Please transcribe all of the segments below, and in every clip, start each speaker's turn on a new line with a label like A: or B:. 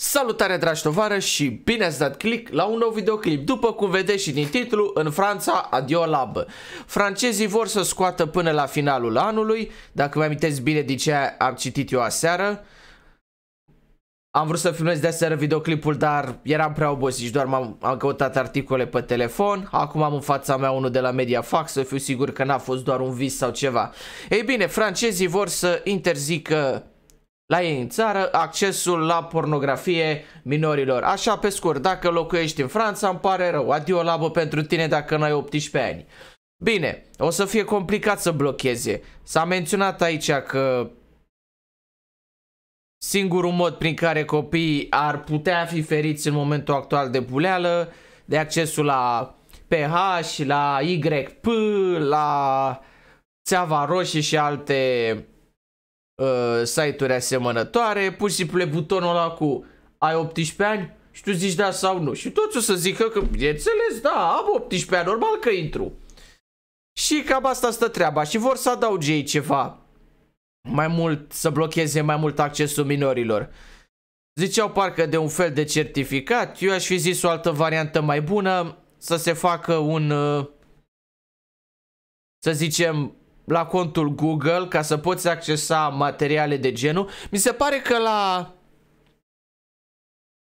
A: Salutare dragi tovară și bine ați dat click la un nou videoclip. După cum vedeți și din titlu, în Franța, adio lab. Francezii vor să scoată până la finalul anului, dacă vă amintesc bine din ce am citit eu aseară. Am vrut să filmez de aseară videoclipul, dar eram prea obosit și doar am am căutat articole pe telefon. Acum am în fața mea unul de la Mediafax, să fiu sigur că n-a fost doar un vis sau ceva. Ei bine, francezii vor să interzică la ei în țară accesul la pornografie minorilor. Așa pe scurt, dacă locuiești în Franța îmi pare rău, adio labă pentru tine dacă n-ai 18 ani. Bine, o să fie complicat să blocheze. S-a menționat aici că singurul mod prin care copiii ar putea fi feriți în momentul actual de buleală, de accesul la PH, la YP, la țeava roșie și alte uh, site-uri asemănătoare, pur și simplu butonul ăla cu ai 18 ani și tu zici da sau nu. Și toți o să zică că, bineînțeles, da, am 18 ani, normal că intru. Și cam asta stă treaba și vor să adauge ei ceva mai mult, să blocheze mai mult accesul minorilor. Ziceau parcă de un fel de certificat, eu aș fi zis o altă variantă mai bună, să se facă un, uh, să zicem, la contul Google ca să poți accesa materiale de genul. Mi se pare că la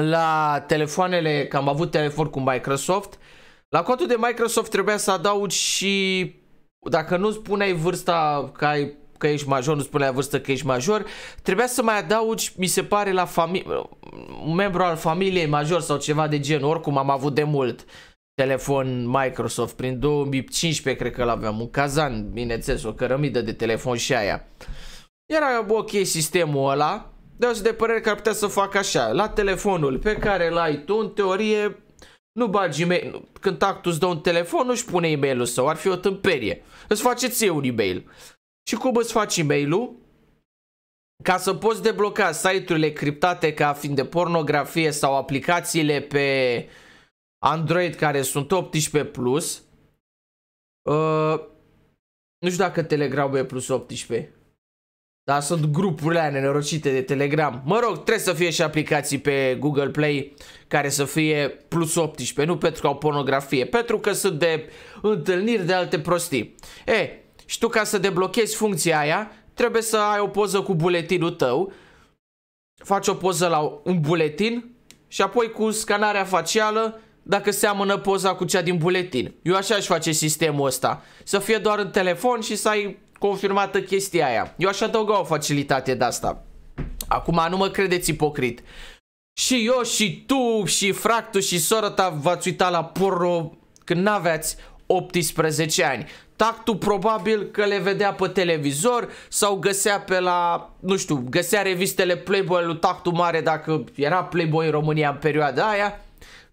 A: la telefoanele, că am avut telefon cu Microsoft, la contul de Microsoft trebuia să adaugi și dacă nu spuneai vârsta că, ai, că ești major, nu spuneai vârsta că ești major, trebuia să mai adaugi, mi se pare, la fami- un membru al familiei major sau ceva de genul, oricum am avut de mult. Uh, telefon Microsoft, prin 2015 cred că l-aveam, un cazan, bineînțeles, o cărămidă de telefon și aia. Era ok sistemul ăla, dar de părere că ar putea să fac așa, la telefonul pe care l ai tu, în teorie, nu bagi e-mail, când tactul îți dă un telefon, nu-și pune e-mailul său, ar fi o tâmperie. Îți faceți eu un e-mail. Și cum îți faci e-mailul? Ca să poți debloca site-urile criptate ca fiind de pornografie sau aplicațiile pe uh, Android care sunt 18 plus. Uh, nu știu dacă Telegram e plus 18. Dar sunt grupurile aia nenorocite de Telegram. Mă rog, trebuie să fie și aplicații pe Google Play care să fie plus 18. Nu pentru că au pornografie, pentru că sunt de întâlniri de alte prostii. E, și tu ca să deblochezi funcția aia, trebuie să ai o poză cu buletinul tău. Faci o poză la un buletin și apoi cu scanarea facială dacă seamănă poza cu cea din buletin. Eu așa aș face sistemul ăsta. Să fie doar în telefon și să ai confirmată chestia aia. Eu aș adăuga o facilitate de asta. Acum nu mă credeți ipocrit. Și eu și tu și fractul și sora ta v-ați uitat la porro când n-aveați 18 ani. Tactul probabil că le vedea pe televizor sau găsea pe la, nu știu, găsea revistele Playboy lui Tactul Mare dacă era Playboy în România în perioada aia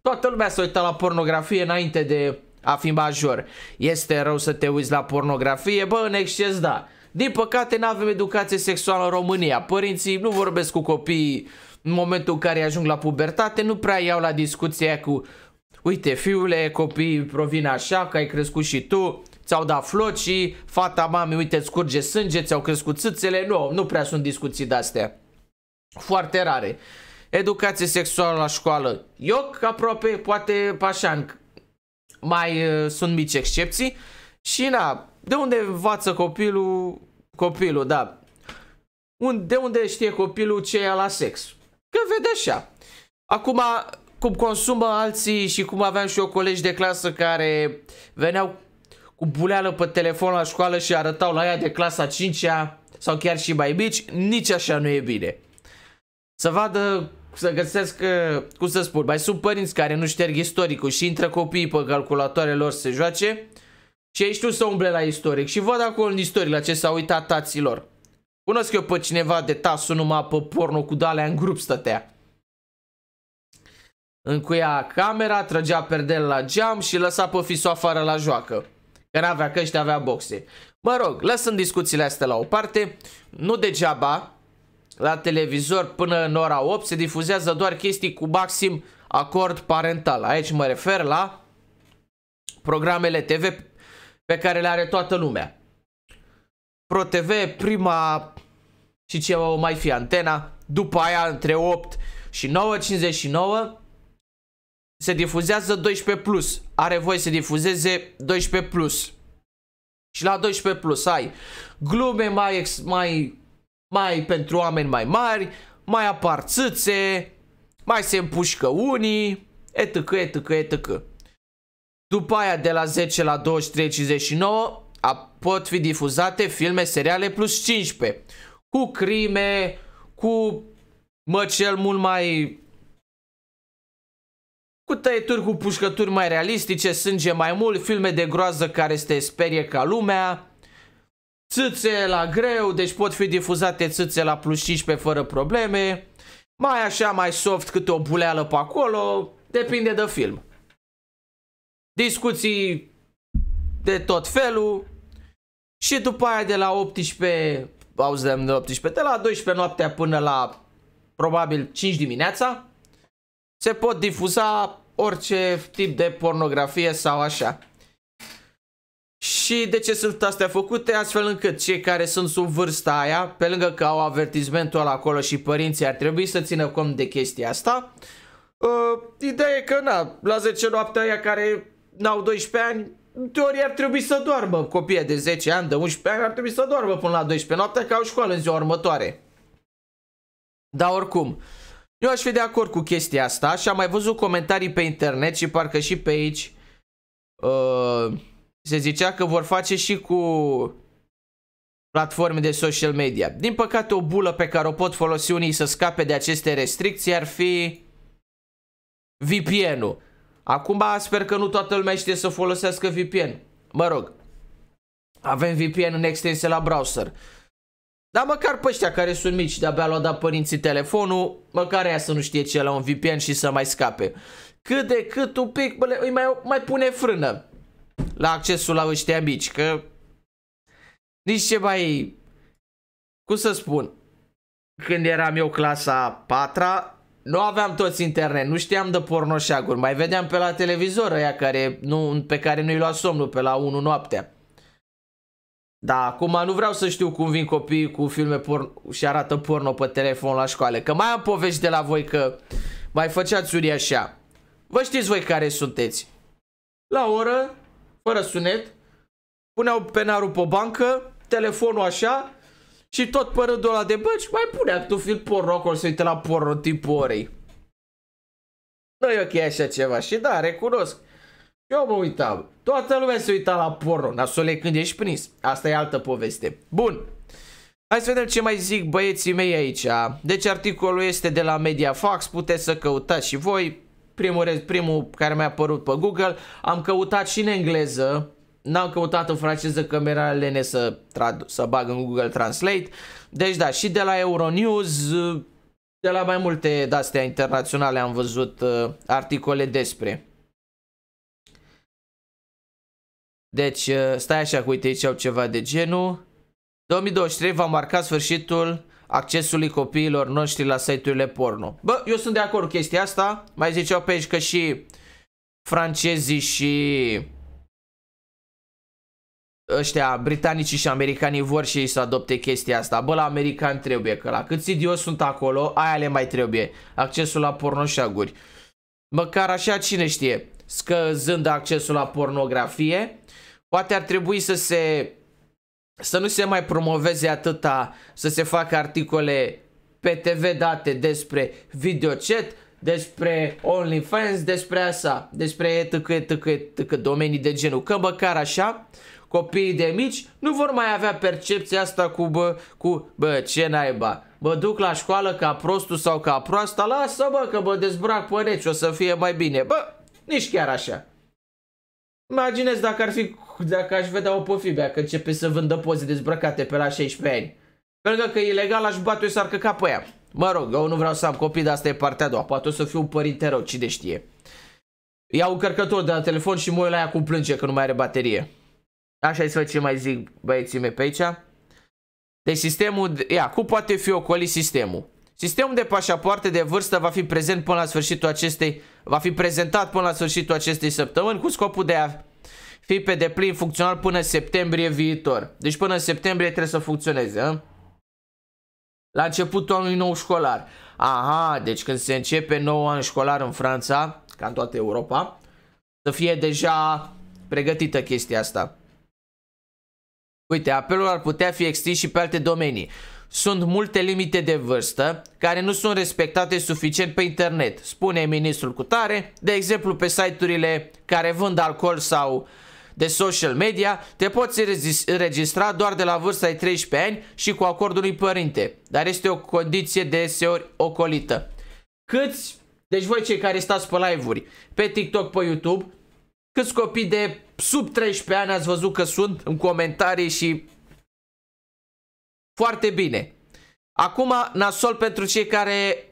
A: Toată lumea se uită la pornografie înainte de a fi major. Este rău să te uiți la pornografie? Bă, în exces da. Din păcate nu avem educație sexuală în România. Părinții nu vorbesc cu copiii în momentul în care ajung la pubertate, nu prea iau la discuția cu Uite, fiule, copiii provin așa, că ai crescut și tu, ți-au dat flocii, fata mami, uite, îți curge sânge, ți-au crescut țâțele, nu, nu prea sunt discuții de-astea. Foarte rare educație sexuală la școală, eu aproape, poate așa, mai uh, sunt mici excepții și na, de unde învață copilul, copilul, da, de unde știe copilul ce e la sex? Că vede așa. Acum, cum consumă alții și cum aveam și eu colegi de clasă care veneau cu buleală pe telefon la școală și arătau la ea de clasa 5-a sau chiar și mai mici, nici așa nu e bine. Să vadă să găsesc, uh, cum să spun, mai sunt părinți care nu șterg istoricul și intră copiii pe calculatoare lor să joace și ei știu să umble la istoric și văd acolo în istoric la ce s au uitat taților. Cunosc eu pe cineva de tasul numai pe porno cu dalea în grup stătea. Încuia camera, trăgea perdel la geam și lăsa pe fisul afară la joacă. Că n-avea căști, avea boxe. Mă rog, lăsând discuțiile astea la o parte, nu degeaba la televizor până în ora 8 se difuzează doar chestii cu maxim acord parental. Aici mă refer la programele TV pe care le are toată lumea. Pro TV, prima și ce o mai fi antena, după aia între 8 și 9.59 se difuzează 12 plus. Are voie să difuzeze 12 plus. Și la 12 plus ai glume mai, ex, mai mai pentru oameni mai mari, mai apar țâțe, mai se împușcă unii, etc, etc, etc. După aia de la 10 la 23.59 pot fi difuzate filme, seriale plus 15 cu crime, cu măcel mult mai cu tăieturi, cu pușcături mai realistice, sânge mai mult, filme de groază care este sperie ca lumea, țâțe la greu, deci pot fi difuzate țâțe la plus 15 fără probleme, mai așa, mai soft câte o buleală pe acolo, depinde de film. Discuții de tot felul și după aia de la 18, auzi de 18, de la 12 noaptea până la probabil 5 dimineața, se pot difuza orice tip de pornografie sau așa și de ce sunt astea făcute astfel încât cei care sunt sub vârsta aia, pe lângă că au avertismentul ăla acolo și părinții ar trebui să țină cont de chestia asta, uh, ideea e că na, la 10 noaptea aia care n-au 12 ani, în teorie ar trebui să doarmă copiii de 10 ani, de 11 ani, ar trebui să doarmă până la 12 noaptea că au școală în ziua următoare. Dar oricum, eu aș fi de acord cu chestia asta și am mai văzut comentarii pe internet și parcă și pe aici... Uh, se zicea că vor face și cu platforme de social media. Din păcate, o bulă pe care o pot folosi unii să scape de aceste restricții ar fi VPN-ul. Acum sper că nu toată lumea știe să folosească VPN. Mă rog, avem VPN în extensie la browser. Dar măcar pe ăștia care sunt mici, de-abia luat dat părinții telefonul, măcar ea să nu știe ce la un VPN și să mai scape. Cât de cât un pic, bă, îi mai, mai pune frână la accesul la ăștia mici, că nici ce mai, cum să spun, când eram eu clasa 4 -a, nu aveam toți internet, nu știam de pornoșaguri, mai vedeam pe la televizor aia care, nu, pe care nu-i lua somnul pe la 1 noaptea. Da, acum nu vreau să știu cum vin copiii cu filme porno și arată porno pe telefon la școală. Că mai am povești de la voi că mai făceați uri așa. Vă știți voi care sunteți. La oră fără sunet, puneau penarul pe bancă, telefonul așa și tot pe rândul ăla de băci, mai punea tu film porno acolo să uite la porno timpul orei. Nu e ok așa ceva și da, recunosc. Eu mă uitam. Toată lumea se uita la porno, nasole când ești prins. Asta e altă poveste. Bun. Hai să vedem ce mai zic băieții mei aici. Deci articolul este de la Mediafax, puteți să căutați și voi primul, primul care mi-a apărut pe Google, am căutat și în engleză, n-am căutat în franceză că mi-era lene să, tradu- să bag în Google Translate, deci da, și de la Euronews, de la mai multe de-astea internaționale am văzut uh, articole despre. Deci, uh, stai așa, uite aici au ceva de genul. 2023 va marca sfârșitul accesului copiilor noștri la site-urile porno. Bă, eu sunt de acord cu chestia asta. Mai ziceau pe aici că și francezii și ăștia britanicii și americanii vor și ei să adopte chestia asta. Bă, la american trebuie, că la câți idioți sunt acolo, aia le mai trebuie. Accesul la pornoșaguri. Măcar așa cine știe, scăzând accesul la pornografie, poate ar trebui să se să nu se mai promoveze atâta, să se facă articole pe TV date despre videochat, despre OnlyFans, despre asta, despre etc, etc, etc, domenii de genul. Că măcar așa, copiii de mici nu vor mai avea percepția asta cu, bă, cu, bă, ce naiba, mă duc la școală ca prostul sau ca proasta, lasă bă că mă dezbrac pe reci, o să fie mai bine. Bă, nici chiar așa. Imaginez dacă ar fi, dacă aș vedea o pofibea că începe să vândă poze dezbrăcate pe la 16 ani. Pe lângă că e ilegal, aș bate o arcă ca pe ea. Mă rog, eu nu vreau să am copii, dar asta e partea a doua. Poate o să fiu un părinte rău, cine știe. Iau un cărcător de la telefon și mă la ea cum plânge că nu mai are baterie. Așa să ce mai zic băieții mei pe aici. Deci sistemul, ia, cum poate fi ocolit sistemul? Sistemul de pașapoarte de vârstă va fi prezent până la sfârșitul acestei, va fi prezentat până la sfârșitul acestei săptămâni cu scopul de a fi pe deplin funcțional până septembrie viitor. Deci până septembrie trebuie să funcționeze, a? La începutul anului nou școlar. Aha, deci când se începe nou an școlar în Franța, ca în toată Europa, să fie deja pregătită chestia asta. Uite, apelul ar putea fi extins și pe alte domenii. Sunt multe limite de vârstă care nu sunt respectate suficient pe internet, spune ministrul Cutare, de exemplu pe site-urile care vând alcool sau de social media, te poți registra doar de la vârsta de 13 ani și cu acordul unui părinte, dar este o condiție deseori ocolită. Câți, deci voi cei care stați pe live-uri, pe TikTok, pe YouTube, câți copii de sub 13 ani ați văzut că sunt în comentarii și foarte bine. Acum, nasol pentru cei care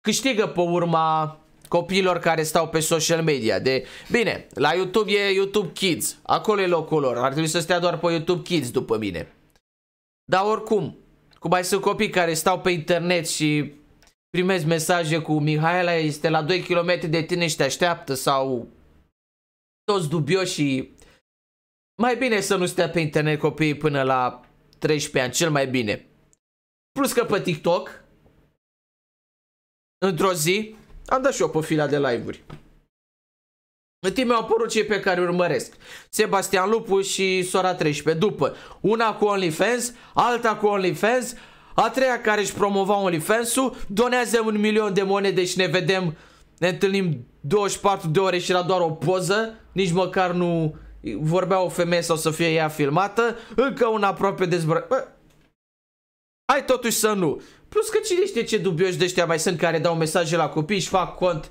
A: câștigă pe urma copiilor care stau pe social media. De Bine, la YouTube e YouTube Kids. Acolo e locul lor. Ar trebui să stea doar pe YouTube Kids după mine. Dar oricum, cum mai sunt copii care stau pe internet și primesc mesaje cu Mihaela este la 2 km de tine și te așteaptă sau toți dubioși mai bine să nu stea pe internet copiii până la 13 ani, cel mai bine. Plus că pe TikTok, într-o zi, am dat și eu pe fila de live-uri. În timp mi-au apărut cei pe care urmăresc. Sebastian Lupu și Sora 13. După, una cu OnlyFans, alta cu OnlyFans, a treia care își promova OnlyFans-ul, donează un milion de monede și ne vedem, ne întâlnim 24 de ore și era doar o poză, nici măcar nu vorbea o femeie sau să fie ea filmată, încă un aproape dezbră... Bă, hai totuși să nu. Plus că cine știe ce dubioși de ăștia mai sunt care dau mesaje la copii și fac cont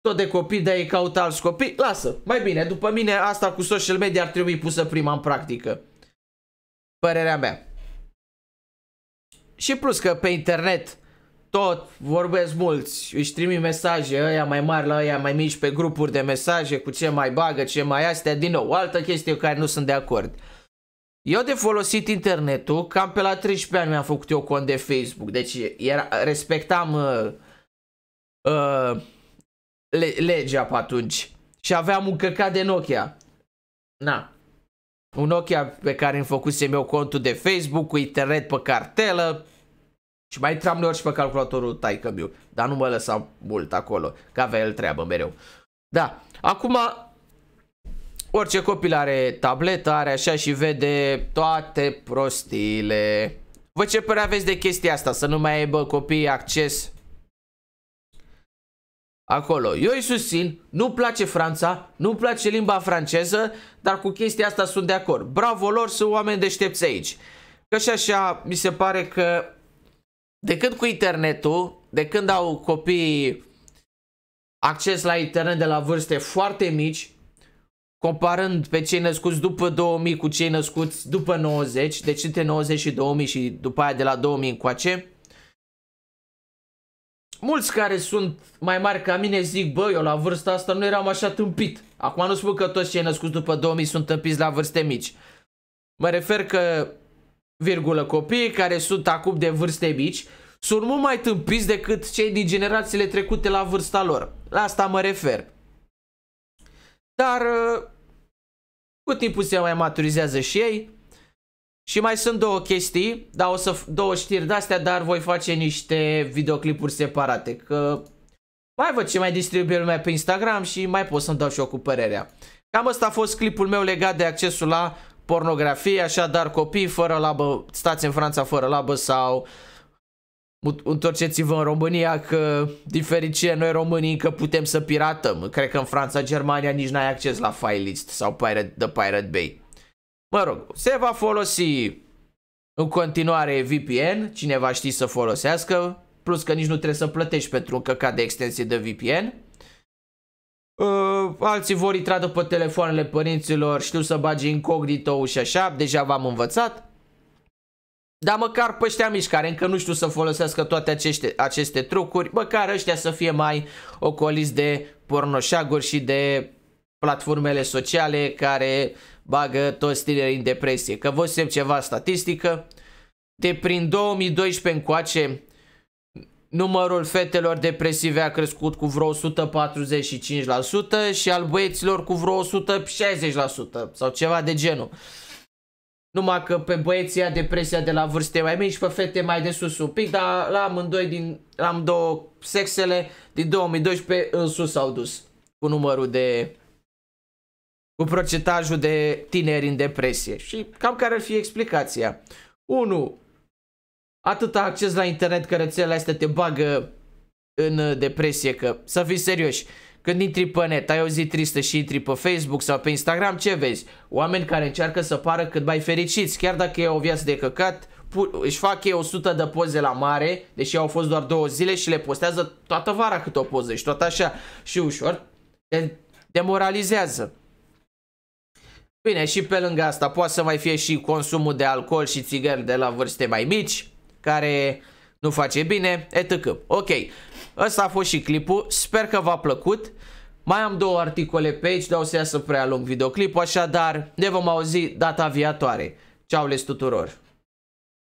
A: tot de copii, dar ei caută alți copii. Lasă, mai bine, după mine asta cu social media ar trebui pusă prima în practică. Părerea mea. Și plus că pe internet tot vorbesc mulți, își trimit mesaje, ăia mai mari la ăia mai mici pe grupuri de mesaje cu ce mai bagă, ce mai astea, din nou, altă chestie cu care nu sunt de acord. Eu de folosit internetul, cam pe la 13 ani mi-am făcut eu cont de Facebook, deci era, respectam uh, uh, le, legea pe atunci și aveam un căcat de Nokia. Na, un Nokia pe care îmi făcusem eu contul de Facebook cu internet pe cartelă, și mai intram de și pe calculatorul taică meu, dar nu mă lăsa mult acolo, că avea el treabă mereu. Da, acum orice copil are tabletă, are așa și vede toate prostiile. Vă ce părere aveți de chestia asta, să nu mai aibă copiii acces acolo. Eu îi susțin, nu place Franța, nu place limba franceză, dar cu chestia asta sunt de acord. Bravo lor, sunt oameni deștepți aici. Că și așa mi se pare că de când cu internetul, de când au copii acces la internet de la vârste foarte mici, comparând pe cei născuți după 2000 cu cei născuți după 90, deci între 90 și 2000 și după aia de la 2000 încoace, mulți care sunt mai mari ca mine zic, bă, eu la vârsta asta nu eram așa tâmpit. Acum nu spun că toți cei născuți după 2000 sunt tâmpiți la vârste mici. Mă refer că virgulă, copiii care sunt acum de vârste mici sunt mult mai tâmpiți decât cei din generațiile trecute la vârsta lor. La asta mă refer. Dar uh, cu timpul se mai maturizează și ei. Și mai sunt două chestii, dar o să două știri de-astea, dar voi face niște videoclipuri separate, că mai văd ce mai distribuie lumea pe Instagram și mai pot să-mi dau și eu cu părerea. Cam asta a fost clipul meu legat de accesul la pornografie, așadar copii fără labă, stați în Franța fără labă sau întorceți-vă în România că din fericire noi românii încă putem să piratăm. Cred că în Franța, Germania nici n-ai acces la file list sau Pirate, The Pirate Bay. Mă rog, se va folosi în continuare VPN, cine va ști să folosească, plus că nici nu trebuie să plătești pentru un căcat de extensie de VPN. Uh, alții vor intra după telefoanele părinților, știu să bagi incognito și așa, deja v-am învățat. Dar măcar pe ăștia mici care încă nu știu să folosească toate aceste, aceste trucuri, măcar ăștia să fie mai ocoliți de pornoșaguri și de platformele sociale care bagă toți tinerii în depresie. Că vă ceva statistică, de prin 2012 încoace Numărul fetelor depresive a crescut cu vreo 145% și al băieților cu vreo 160% sau ceva de genul. Numai că pe băieții ia depresia de la vârste mai mici, pe fete mai de sus un pic, dar la amândoi din la două sexele din 2012 în sus s-au dus cu numărul de cu procentajul de tineri în depresie. Și cam care ar fi explicația? 1 atâta acces la internet că rețelele astea te bagă în uh, depresie, că să fii serioși, când intri pe net, ai o zi tristă și intri pe Facebook sau pe Instagram, ce vezi? Oameni care încearcă să pară cât mai fericiți, chiar dacă e o viață de căcat, își fac ei 100 de poze la mare, deși au fost doar două zile și le postează toată vara câte o poză și tot așa. Și ușor te demoralizează. Bine, și pe lângă asta poate să mai fie și consumul de alcool și țigări de la vârste mai mici, care nu face bine, etc. Ok, ăsta a fost și clipul, sper că v-a plăcut. Mai am două articole pe aici, dar o să iasă prea lung videoclipul, așadar ne vom auzi data viitoare. Ceau les tuturor!